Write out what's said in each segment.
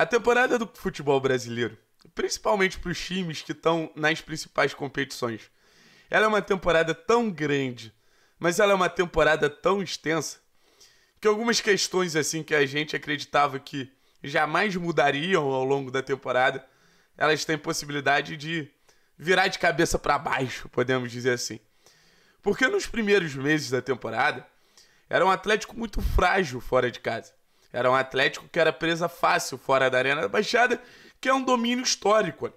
A temporada do futebol brasileiro, principalmente para os times que estão nas principais competições, ela é uma temporada tão grande, mas ela é uma temporada tão extensa que algumas questões assim que a gente acreditava que jamais mudariam ao longo da temporada, elas têm possibilidade de virar de cabeça para baixo, podemos dizer assim. Porque nos primeiros meses da temporada, era um Atlético muito frágil fora de casa. Era um Atlético que era presa fácil fora da Arena da Baixada, que é um domínio histórico. Olha.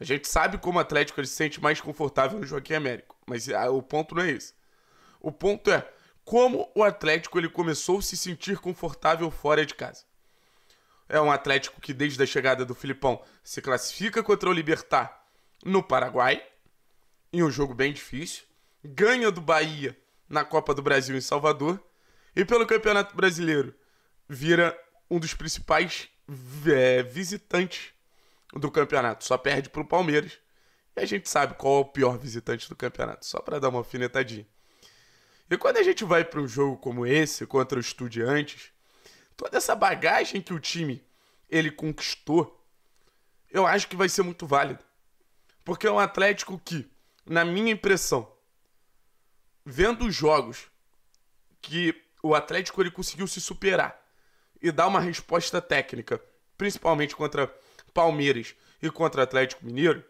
A gente sabe como o Atlético ele se sente mais confortável no Joaquim Américo, mas ah, o ponto não é esse. O ponto é como o Atlético ele começou a se sentir confortável fora de casa. É um Atlético que desde a chegada do Filipão se classifica contra o Libertar no Paraguai, em um jogo bem difícil, ganha do Bahia na Copa do Brasil em Salvador e pelo Campeonato Brasileiro vira um dos principais é, visitantes do campeonato. Só perde para o Palmeiras. E a gente sabe qual é o pior visitante do campeonato, só para dar uma alfinetadinha. E quando a gente vai para um jogo como esse, contra o Estudiantes, toda essa bagagem que o time ele conquistou, eu acho que vai ser muito válida. Porque é um Atlético que, na minha impressão, vendo os jogos que o Atlético ele conseguiu se superar e dar uma resposta técnica, principalmente contra Palmeiras e contra Atlético Mineiro,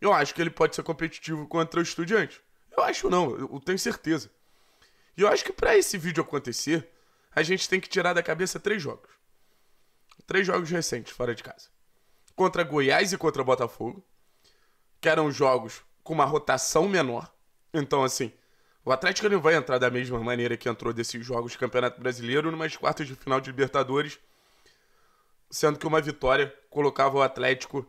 eu acho que ele pode ser competitivo contra o Estudiantes. Eu acho não, eu tenho certeza. E eu acho que para esse vídeo acontecer, a gente tem que tirar da cabeça três jogos. Três jogos recentes fora de casa. Contra Goiás e contra Botafogo, que eram jogos com uma rotação menor. Então, assim, o Atlético não vai entrar da mesma maneira que entrou desses jogos de Campeonato Brasileiro numas quartas de final de Libertadores, sendo que uma vitória colocava o Atlético,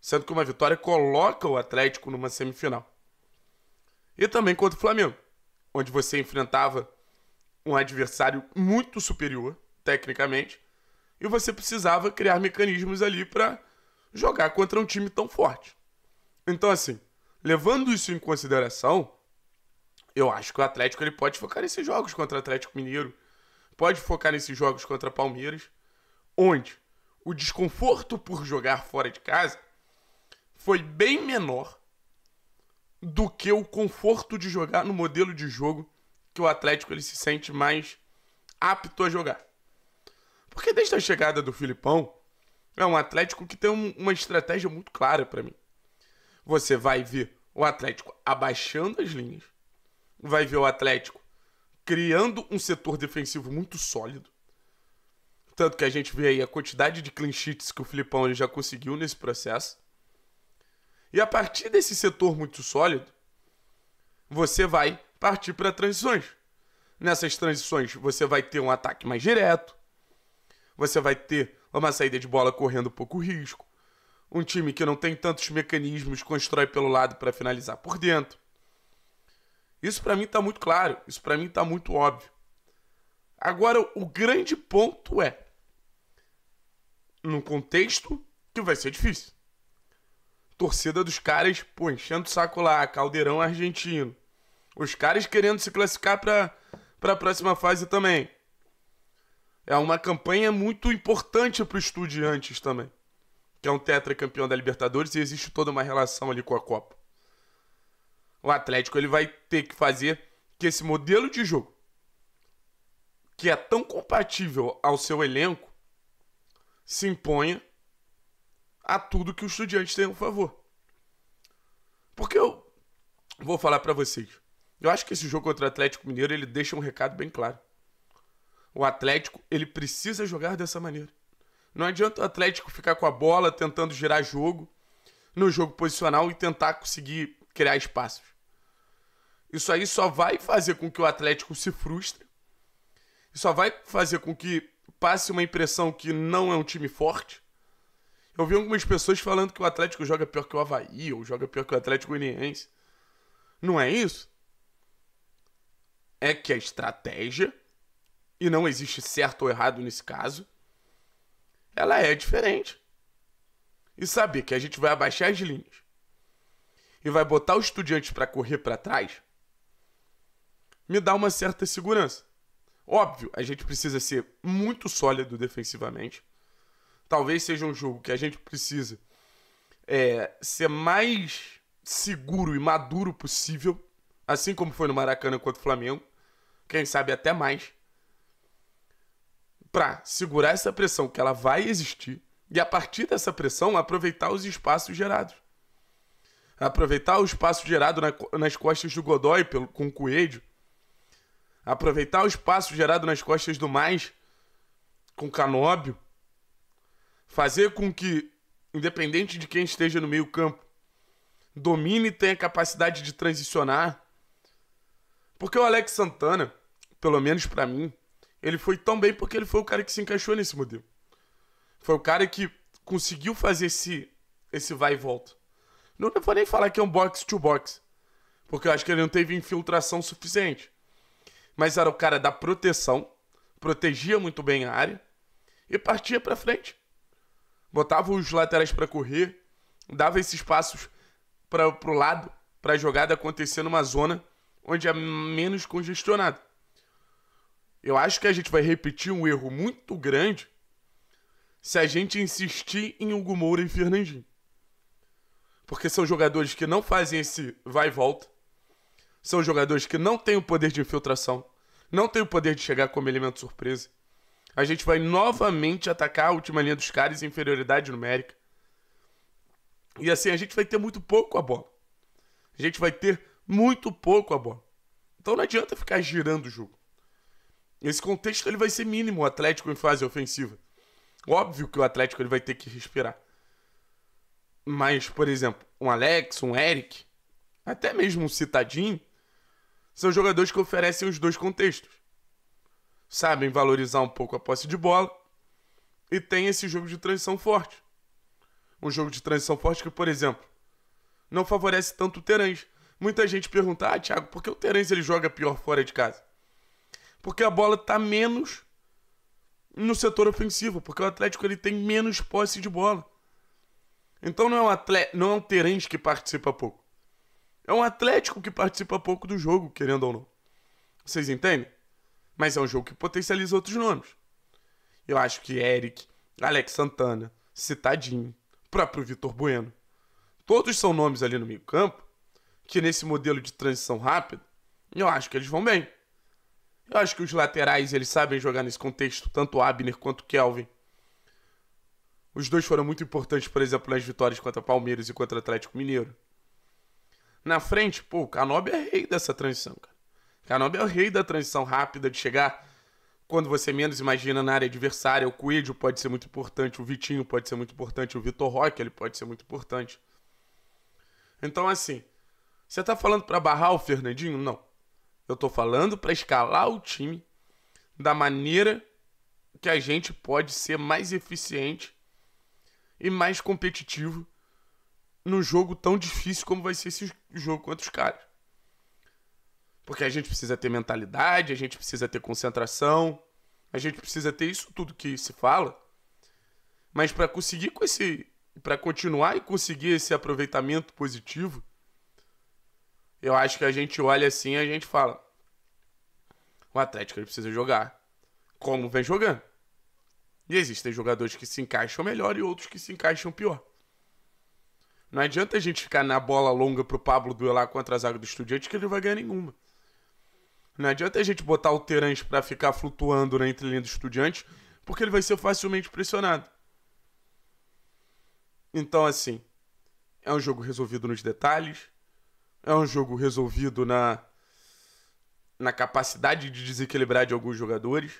sendo que uma vitória coloca o Atlético numa semifinal. E também contra o Flamengo, onde você enfrentava um adversário muito superior tecnicamente, e você precisava criar mecanismos ali para jogar contra um time tão forte. Então assim, levando isso em consideração, eu acho que o Atlético ele pode focar nesses jogos contra o Atlético Mineiro. Pode focar nesses jogos contra Palmeiras. Onde o desconforto por jogar fora de casa foi bem menor do que o conforto de jogar no modelo de jogo que o Atlético ele se sente mais apto a jogar. Porque desde a chegada do Filipão, é um Atlético que tem uma estratégia muito clara para mim. Você vai ver o Atlético abaixando as linhas, vai ver o Atlético criando um setor defensivo muito sólido. Tanto que a gente vê aí a quantidade de clean sheets que o Filipão ele já conseguiu nesse processo. E a partir desse setor muito sólido, você vai partir para transições. Nessas transições, você vai ter um ataque mais direto, você vai ter uma saída de bola correndo pouco risco, um time que não tem tantos mecanismos constrói pelo lado para finalizar por dentro. Isso para mim está muito claro, isso para mim está muito óbvio. Agora, o grande ponto é num contexto que vai ser difícil. Torcida dos caras, pô, enchendo o saco lá, caldeirão argentino. Os caras querendo se classificar para para a próxima fase também. É uma campanha muito importante para o Estudiantes também, que é um tetracampeão da Libertadores e existe toda uma relação ali com a Copa. O Atlético ele vai ter que fazer que esse modelo de jogo, que é tão compatível ao seu elenco, se imponha a tudo que o Estudiantes tem a favor. Porque eu vou falar para vocês. Eu acho que esse jogo contra o Atlético Mineiro ele deixa um recado bem claro. O Atlético ele precisa jogar dessa maneira. Não adianta o Atlético ficar com a bola tentando girar jogo no jogo posicional e tentar conseguir criar espaços. Isso aí só vai fazer com que o Atlético se frustre. Só vai fazer com que passe uma impressão que não é um time forte. Eu vi algumas pessoas falando que o Atlético joga pior que o Havaí ou joga pior que o Atlético Goianiense. Não é isso? É que a estratégia, e não existe certo ou errado nesse caso, ela é diferente. E saber que a gente vai abaixar as linhas e vai botar o estudante para correr para trás me dá uma certa segurança. Óbvio, a gente precisa ser muito sólido defensivamente. Talvez seja um jogo que a gente precisa é, ser mais seguro e maduro possível, assim como foi no Maracanã contra o Flamengo, quem sabe até mais, para segurar essa pressão que ela vai existir e a partir dessa pressão aproveitar os espaços gerados. Aproveitar o espaço gerado na, nas costas do Godoy pelo, com o Coelho, aproveitar o espaço gerado nas costas do mais com Canóbio, fazer com que, independente de quem esteja no meio-campo, domine e tenha capacidade de transicionar. Porque o Alex Santana, pelo menos para mim, ele foi tão bem porque ele foi o cara que se encaixou nesse modelo. Foi o cara que conseguiu fazer esse, esse vai e volta. Não vou nem falar que é um box-to-box, porque eu acho que ele não teve infiltração suficiente mas era o cara da proteção, protegia muito bem a área e partia para frente. Botava os laterais para correr, dava esses passos para o lado, para a jogada acontecer numa zona onde é menos congestionado. Eu acho que a gente vai repetir um erro muito grande se a gente insistir em Hugo Moura e Fernandinho. Porque são jogadores que não fazem esse vai e volta. São jogadores que não têm o poder de infiltração não tem o poder de chegar como elemento surpresa. A gente vai novamente atacar a última linha dos caras em inferioridade numérica. E assim, a gente vai ter muito pouco a bola. A gente vai ter muito pouco a bola. Então não adianta ficar girando o jogo. Esse contexto ele vai ser mínimo, o Atlético em fase ofensiva. Óbvio que o Atlético ele vai ter que respirar. Mas, por exemplo, um Alex, um Eric, até mesmo um Citadinho, são jogadores que oferecem os dois contextos. Sabem valorizar um pouco a posse de bola e tem esse jogo de transição forte. Um jogo de transição forte que, por exemplo, não favorece tanto o Terãs. Muita gente pergunta, ah, Thiago, por que o Terãs ele joga pior fora de casa? Porque a bola está menos no setor ofensivo, porque o Atlético ele tem menos posse de bola. Então não é um atleta, não é um Terãs que participa pouco. É um Atlético que participa pouco do jogo, querendo ou não. Vocês entendem? Mas é um jogo que potencializa outros nomes. Eu acho que Eric, Alex Santana, Citadinho, próprio Vitor Bueno, todos são nomes ali no meio-campo que nesse modelo de transição rápida, eu acho que eles vão bem. Eu acho que os laterais eles sabem jogar nesse contexto, tanto Abner quanto Kelvin. Os dois foram muito importantes, por exemplo, nas vitórias contra Palmeiras e contra Atlético Mineiro na frente. Pô, o Canobi é rei dessa transição, cara. O é o rei da transição rápida de chegar quando você menos imagina na área adversária. O Coelho pode ser muito importante, o Vitinho pode ser muito importante, o Vitor Roque ele pode ser muito importante. Então, assim, você tá falando para barrar o Fernandinho? Não. Eu tô falando para escalar o time da maneira que a gente pode ser mais eficiente e mais competitivo no jogo tão difícil como vai ser esse, jogo contra os caras. Porque a gente precisa ter mentalidade, a gente precisa ter concentração, a gente precisa ter isso tudo que se fala. Mas para conseguir com esse, para continuar e conseguir esse aproveitamento positivo, eu acho que a gente olha assim, a gente fala: o Atlético ele precisa jogar como vem jogando. E existem jogadores que se encaixam melhor e outros que se encaixam pior. Não adianta a gente ficar na bola longa pro Pablo duelar contra a zaga do Estudiante que ele não vai ganhar nenhuma. Não adianta a gente botar o Terence para ficar flutuando na entrelinha do Estudiante, porque ele vai ser facilmente pressionado. Então, assim, é um jogo resolvido nos detalhes, é um jogo resolvido na, na capacidade de desequilibrar de alguns jogadores.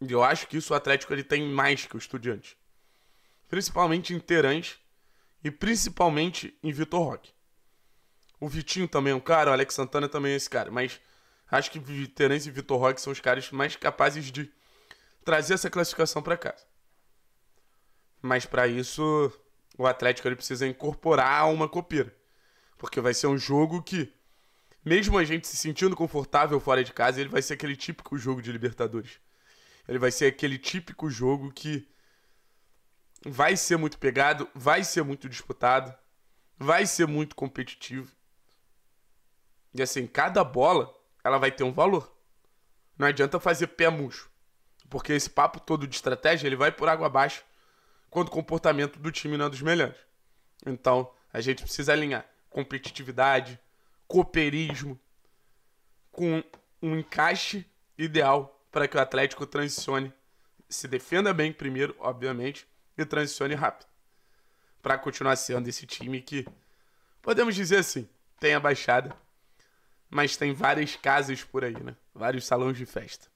E eu acho que isso o Atlético ele tem mais que o Estudiante. Principalmente em Terence e principalmente em Vitor Roque. O Vitinho também é um cara, o Alex Santana também é esse cara. Mas acho que Terence e Vitor Roque são os caras mais capazes de trazer essa classificação para casa. Mas para isso, o Atlético ele precisa incorporar uma copeira. Porque vai ser um jogo que, mesmo a gente se sentindo confortável fora de casa, ele vai ser aquele típico jogo de Libertadores. Ele vai ser aquele típico jogo que vai ser muito pegado, vai ser muito disputado, vai ser muito competitivo. E assim, cada bola, ela vai ter um valor. Não adianta fazer pé murcho. Porque esse papo todo de estratégia, ele vai por água abaixo quando o comportamento do time não é dos melhores. Então, a gente precisa alinhar competitividade, cooperismo, com um encaixe ideal para que o Atlético transicione, se defenda bem primeiro, obviamente, e transicione rápido. Para continuar sendo esse time que, podemos dizer assim, tem a baixada, mas tem várias casas por aí, né? Vários salões de festa.